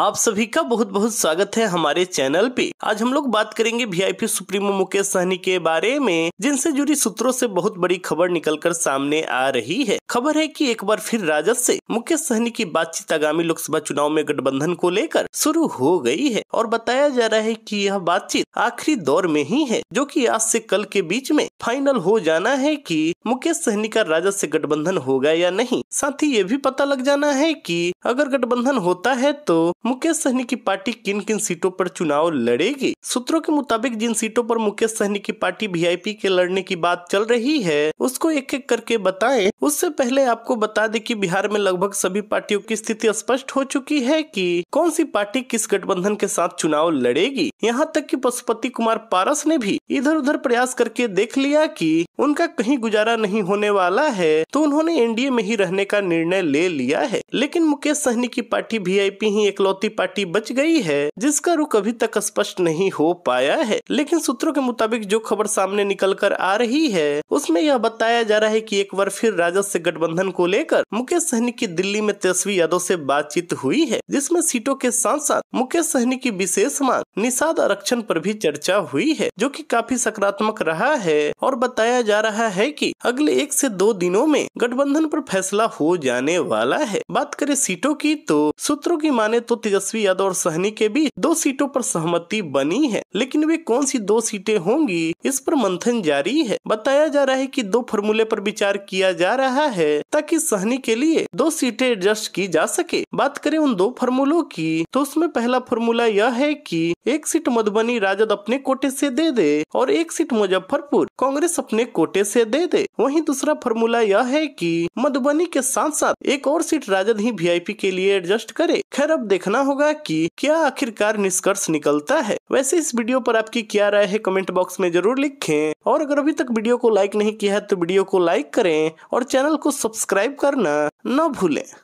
आप सभी का बहुत बहुत स्वागत है हमारे चैनल पे आज हम लोग बात करेंगे वीआईपी सुप्रीमो मुकेश सहनी के बारे में जिनसे जुड़ी सूत्रों से बहुत बड़ी खबर निकलकर सामने आ रही है खबर है कि एक बार फिर राजद से मुकेश सहनी की बातचीत आगामी लोकसभा चुनाव में गठबंधन को लेकर शुरू हो गई है और बताया जा रहा है की यह बातचीत आखिरी दौर में ही है जो की आज ऐसी कल के बीच में फाइनल हो जाना है की मुकेश सहनी का राजद ऐसी गठबंधन होगा या नहीं साथ ही ये भी पता लग जाना है की अगर गठबंधन होता है तो मुकेश सहनी की पार्टी किन किन सीटों पर चुनाव लड़ेगी सूत्रों के मुताबिक जिन सीटों पर मुकेश सहनी की पार्टी वीआईपी के लड़ने की बात चल रही है उसको एक एक करके बताएं उससे पहले आपको बता दें कि बिहार में लगभग सभी पार्टियों की स्थिति स्पष्ट हो चुकी है कि कौन सी पार्टी किस गठबंधन के साथ चुनाव लड़ेगी यहाँ तक कि पशुपति कुमार पारस ने भी इधर उधर प्रयास करके देख लिया कि उनका कहीं गुजारा नहीं होने वाला है तो उन्होंने एनडीए में ही रहने का निर्णय ले लिया है लेकिन मुकेश सहनी की पार्टी वीआईपी ही एक इकलौती पार्टी बच गई है जिसका रुख अभी तक स्पष्ट नहीं हो पाया है लेकिन सूत्रों के मुताबिक जो खबर सामने निकल कर आ रही है उसमें यह बताया जा रहा है कि एक बार फिर राजद से गठबंधन को लेकर मुकेश सहनी की दिल्ली में तेजस्वी यादव से बातचीत हुई है जिसमें सीटों के साथ साथ मुकेश सहनी की विशेष मांग निषाद आरक्षण पर भी चर्चा हुई है जो कि काफी सकारात्मक रहा है और बताया जा रहा है कि अगले एक से दो दिनों में गठबंधन पर फैसला हो जाने वाला है बात करें सीटों की तो सूत्रों की माने तो तेजस्वी यादव और सहनी के बीच दो सीटों पर सहमति बनी है लेकिन वे कौन सी दो सीटें होंगी इस पर मंथन जारी है बताया जा रहा है कि दो फॉर्मूले पर विचार किया जा रहा है ताकि सहनी के लिए दो सीटें एडजस्ट की जा सके बात करें उन दो फॉर्मूलों की तो उसमें पहला फॉर्मूला यह है कि एक सीट मधुबनी राजद अपने कोटे से दे दे और एक सीट मुजफ्फरपुर कांग्रेस अपने कोटे से दे दे वहीं दूसरा फॉर्मूला यह है कि मधुबनी के साथ साथ एक और सीट राजद ही वीआईपी के लिए एडजस्ट करे खैर अब देखना देखना होगा कि क्या आखिरकार निष्कर्ष निकलता है वैसे इस वीडियो पर आपकी क्या राय है कमेंट बॉक्स में जरूर लिखें और अगर अभी तक वीडियो को लाइक नहीं किया है तो वीडियो को लाइक करें और चैनल को सब्सक्राइब करना न भूलें